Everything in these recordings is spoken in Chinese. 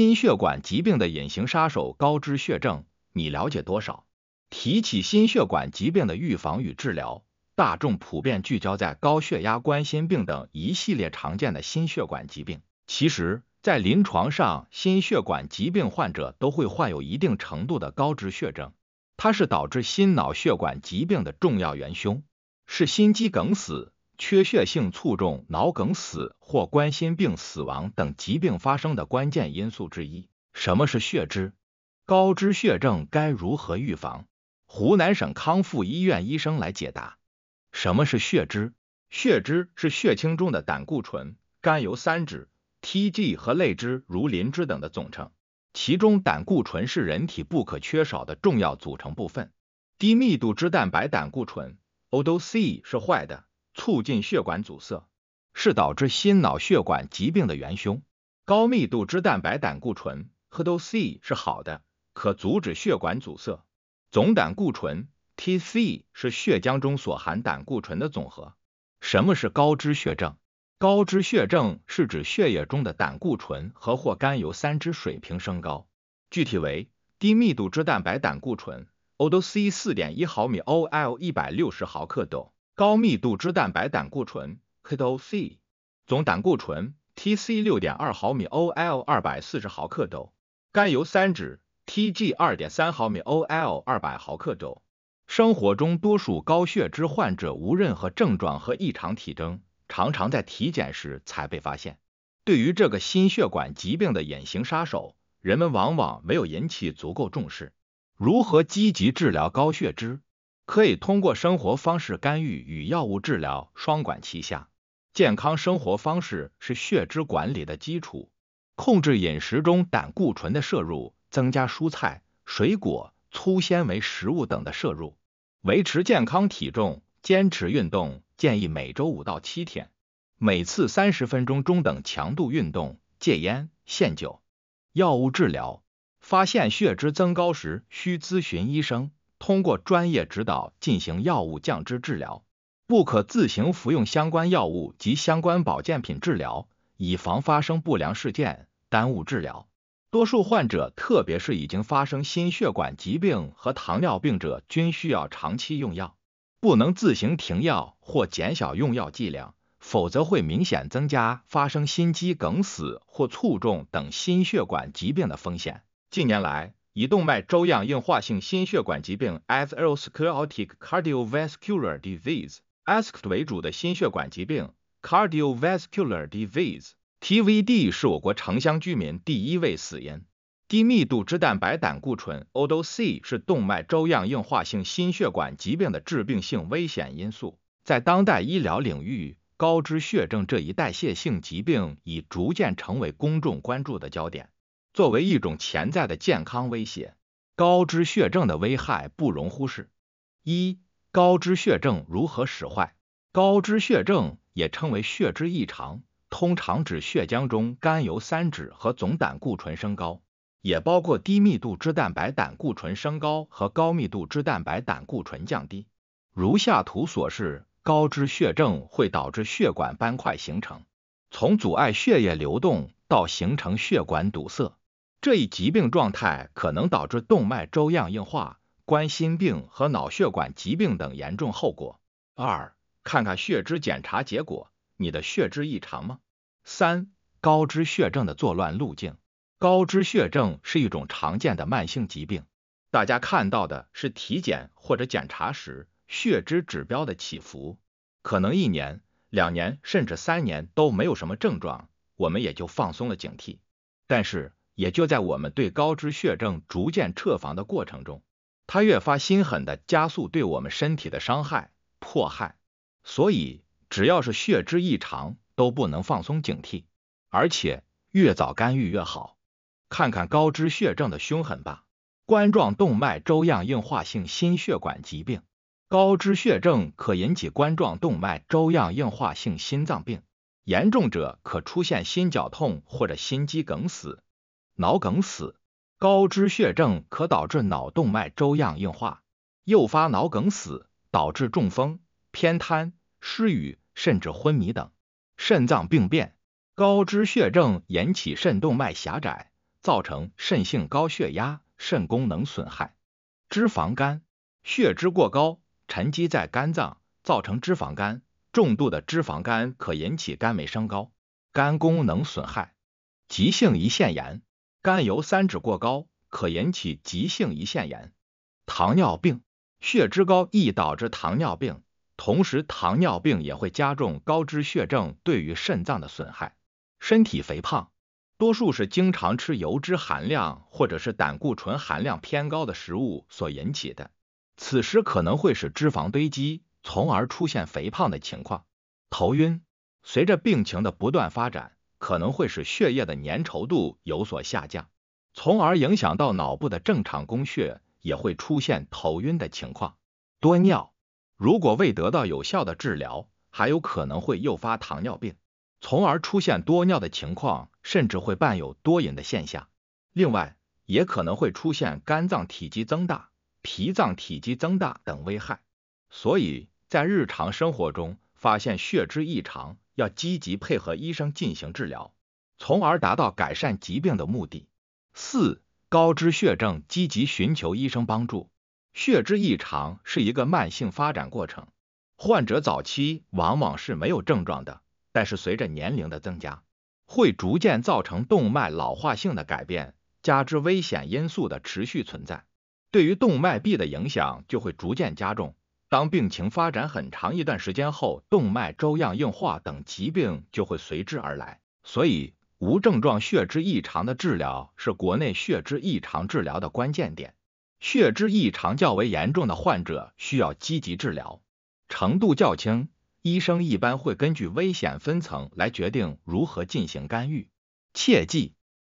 心血管疾病的隐形杀手高脂血症，你了解多少？提起心血管疾病的预防与治疗，大众普遍聚焦在高血压、冠心病等一系列常见的心血管疾病。其实，在临床上，心血管疾病患者都会患有一定程度的高脂血症，它是导致心脑血管疾病的重要元凶，是心肌梗死。缺血性卒中、脑梗死或冠心病死亡等疾病发生的关键因素之一。什么是血脂？高脂血症该如何预防？湖南省康复医院医生来解答。什么是血脂？血脂是血清中的胆固醇、甘油三酯、TG 和类脂如磷脂等的总称，其中胆固醇是人体不可缺少的重要组成部分。低密度脂蛋白胆固醇 o d c 是坏的。促进血管阻塞是导致心脑血管疾病的元凶。高密度脂蛋白胆固醇 （HDL-C） 是好的，可阻止血管阻塞。总胆固醇 （TC） 是血浆中所含胆固醇的总和。什么是高脂血症？高脂血症是指血液中的胆固醇和或甘油三酯水平升高。具体为低密度脂蛋白胆固醇 o d l c 四点一毫米 ol 一百六十毫克等。高密度脂蛋白胆固醇 k d o c 总胆固醇 （TC） 六点二毫米 ol，二百四十毫克周；甘油三酯 （TG） 二点三毫米 ol，二百毫克周。生活中多数高血脂患者无任何症状和异常体征，常常在体检时才被发现。对于这个心血管疾病的隐形杀手，人们往往没有引起足够重视。如何积极治疗高血脂？可以通过生活方式干预与药物治疗双管齐下。健康生活方式是血脂管理的基础，控制饮食中胆固醇的摄入，增加蔬菜、水果、粗纤维食物等的摄入，维持健康体重，坚持运动，建议每周五到七天，每次三十分钟中等强度运动，戒烟限酒。药物治疗，发现血脂增高时需咨询医生。通过专业指导进行药物降脂治疗，不可自行服用相关药物及相关保健品治疗，以防发生不良事件，耽误治疗。多数患者，特别是已经发生心血管疾病和糖尿病者，均需要长期用药，不能自行停药或减小用药剂量，否则会明显增加发生心肌梗死或卒中等心血管疾病的风险。近年来，以动脉粥样硬化性心血管疾病 （atherosclerotic cardiovascular d i s e a s e a s c e d 为主的心血管疾病 （cardiovascular d i s e a s e t v d 是我国城乡居民第一位死因。低密度脂蛋白胆固醇 o d o c 是动脉粥样硬化性心血管疾病的致病性危险因素。在当代医疗领域，高脂血症这一代谢性疾病已逐渐成为公众关注的焦点。作为一种潜在的健康威胁，高脂血症的危害不容忽视。一、高脂血症如何使坏？高脂血症也称为血脂异常，通常指血浆中甘油三酯和总胆固醇升高，也包括低密度脂蛋白胆固醇升高和高密度脂蛋白胆固醇降低。如下图所示，高脂血症会导致血管斑块形成，从阻碍血液流动到形成血管堵塞。这一疾病状态可能导致动脉粥样硬化、冠心病和脑血管疾病等严重后果。二、看看血脂检查结果，你的血脂异常吗？三、高脂血症的作乱路径。高脂血症是一种常见的慢性疾病。大家看到的是体检或者检查时血脂指标的起伏，可能一年、两年甚至三年都没有什么症状，我们也就放松了警惕。但是。也就在我们对高脂血症逐渐撤防的过程中，他越发心狠的加速对我们身体的伤害迫害。所以，只要是血脂异常，都不能放松警惕，而且越早干预越好。看看高脂血症的凶狠吧！冠状动脉粥样硬化性心血管疾病，高脂血症可引起冠状动脉粥样硬化性心脏病，严重者可出现心绞痛或者心肌梗死。脑梗死、高脂血症可导致脑动脉粥样硬化，诱发脑梗死，导致中风、偏瘫、失语，甚至昏迷等。肾脏病变，高脂血症引起肾动脉狭窄，造成肾性高血压、肾功能损害。脂肪肝，血脂过高沉积在肝脏，造成脂肪肝。重度的脂肪肝可引起肝酶升高、肝功能损害、急性胰腺炎。甘油三酯过高可引起急性胰腺炎、糖尿病，血脂高易导致糖尿病，同时糖尿病也会加重高脂血症对于肾脏的损害。身体肥胖，多数是经常吃油脂含量或者是胆固醇含量偏高的食物所引起的，此时可能会使脂肪堆积，从而出现肥胖的情况。头晕，随着病情的不断发展。可能会使血液的粘稠度有所下降，从而影响到脑部的正常供血，也会出现头晕的情况。多尿，如果未得到有效的治疗，还有可能会诱发糖尿病，从而出现多尿的情况，甚至会伴有多饮的现象。另外，也可能会出现肝脏体积增大、脾脏体积增大等危害。所以在日常生活中发现血脂异常。要积极配合医生进行治疗，从而达到改善疾病的目的。四、高脂血症积极寻求医生帮助。血脂异常是一个慢性发展过程，患者早期往往是没有症状的，但是随着年龄的增加，会逐渐造成动脉老化性的改变，加之危险因素的持续存在，对于动脉壁的影响就会逐渐加重。当病情发展很长一段时间后，动脉粥样硬化等疾病就会随之而来。所以，无症状血脂异常的治疗是国内血脂异常治疗的关键点。血脂异常较为严重的患者需要积极治疗，程度较轻，医生一般会根据危险分层来决定如何进行干预。切记，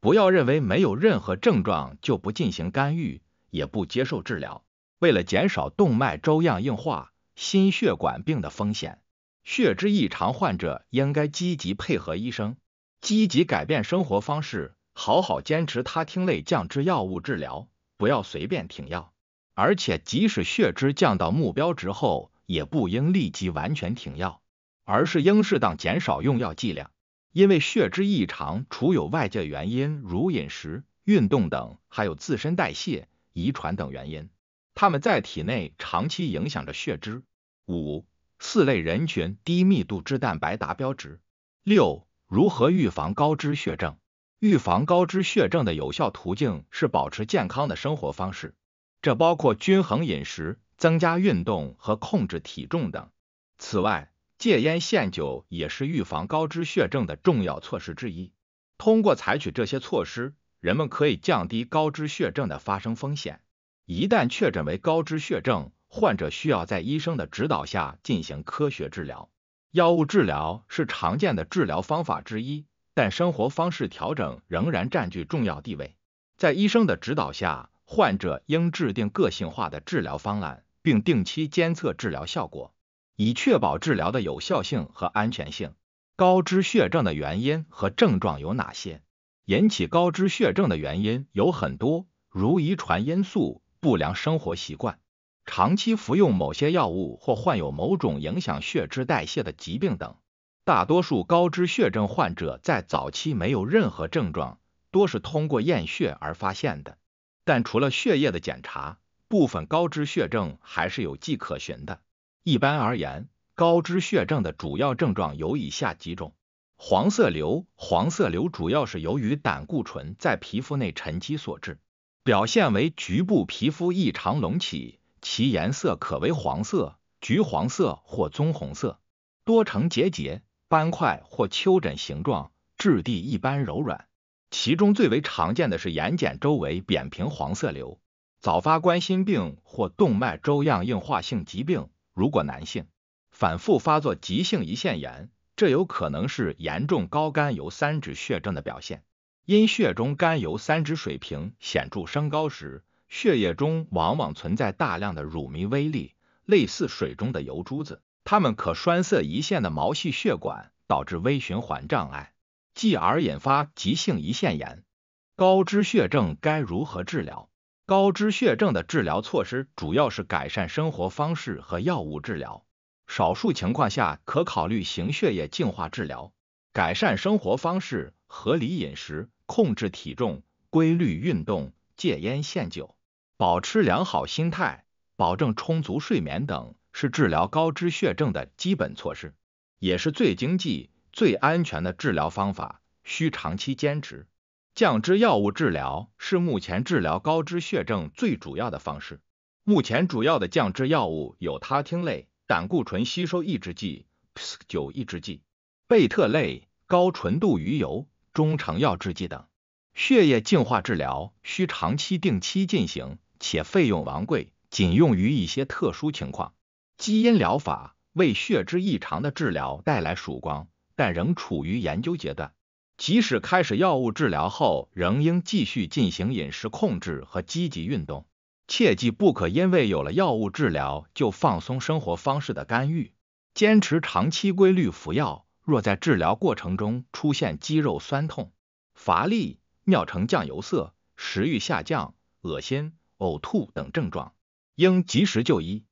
不要认为没有任何症状就不进行干预，也不接受治疗。为了减少动脉粥样硬化、心血管病的风险，血脂异常患者应该积极配合医生，积极改变生活方式，好好坚持他汀类降脂药物治疗，不要随便停药。而且，即使血脂降到目标值后，也不应立即完全停药，而是应适当减少用药剂量。因为血脂异常除有外界原因，如饮食、运动等，还有自身代谢、遗传等原因。它们在体内长期影响着血脂。五、四类人群低密度脂蛋白达标值。六、如何预防高脂血症？预防高脂血症的有效途径是保持健康的生活方式，这包括均衡饮食、增加运动和控制体重等。此外，戒烟限酒也是预防高脂血症的重要措施之一。通过采取这些措施，人们可以降低高脂血症的发生风险。一旦确诊为高脂血症，患者需要在医生的指导下进行科学治疗。药物治疗是常见的治疗方法之一，但生活方式调整仍然占据重要地位。在医生的指导下，患者应制定个性化的治疗方案，并定期监测治疗效果，以确保治疗的有效性和安全性。高脂血症的原因和症状有哪些？引起高脂血症的原因有很多，如遗传因素。不良生活习惯、长期服用某些药物或患有某种影响血脂代谢的疾病等。大多数高脂血症患者在早期没有任何症状，多是通过验血而发现的。但除了血液的检查，部分高脂血症还是有迹可循的。一般而言，高脂血症的主要症状有以下几种：黄色瘤。黄色瘤主要是由于胆固醇在皮肤内沉积所致。表现为局部皮肤异常隆起，其颜色可为黄色、橘黄色或棕红色，多呈结节、斑块或丘疹形状，质地一般柔软。其中最为常见的是眼睑周围扁平黄色瘤。早发冠心病或动脉粥样硬化性疾病，如果男性反复发作急性胰腺炎，这有可能是严重高甘油三酯血症的表现。因血中甘油三酯水平显著升高时，血液中往往存在大量的乳糜微粒，类似水中的油珠子，它们可栓塞胰腺的毛细血管，导致微循环障碍，继而引发急性胰腺炎。高脂血症该如何治疗？高脂血症的治疗措施主要是改善生活方式和药物治疗，少数情况下可考虑行血液净化治疗。改善生活方式。合理饮食、控制体重、规律运动、戒烟限酒、保持良好心态、保证充足睡眠等，是治疗高脂血症的基本措施，也是最经济、最安全的治疗方法，需长期坚持。降脂药物治疗是目前治疗高脂血症最主要的方式。目前主要的降脂药物有他汀类、胆固醇吸收抑制剂、P9 抑制剂、贝特类、高纯度鱼油。中成药制剂等，血液净化治疗需长期定期进行，且费用昂贵，仅用于一些特殊情况。基因疗法为血脂异常的治疗带来曙光，但仍处于研究阶段。即使开始药物治疗后，仍应继续进行饮食控制和积极运动，切记不可因为有了药物治疗就放松生活方式的干预，坚持长期规律服药。若在治疗过程中出现肌肉酸痛、乏力、尿呈酱油色、食欲下降、恶心、呕吐等症状，应及时就医。